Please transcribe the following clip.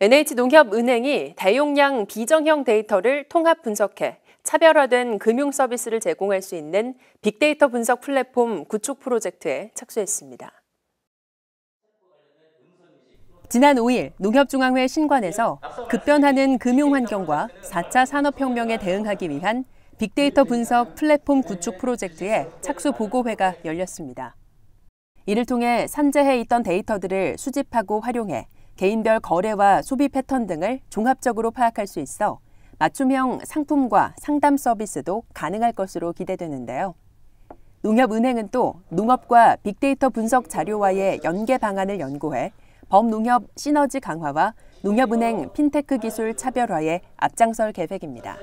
NH농협은행이 대용량 비정형 데이터를 통합 분석해 차별화된 금융 서비스를 제공할 수 있는 빅데이터 분석 플랫폼 구축 프로젝트에 착수했습니다. 지난 5일 농협중앙회 신관에서 급변하는 금융 환경과 4차 산업혁명에 대응하기 위한 빅데이터 분석 플랫폼 구축 프로젝트에 착수 보고회가 열렸습니다. 이를 통해 산재해 있던 데이터들을 수집하고 활용해 개인별 거래와 소비 패턴 등을 종합적으로 파악할 수 있어 맞춤형 상품과 상담 서비스도 가능할 것으로 기대되는데요. 농협은행은 또 농업과 빅데이터 분석 자료와의 연계 방안을 연구해 범농협 시너지 강화와 농협은행 핀테크 기술 차별화에 앞장설 계획입니다.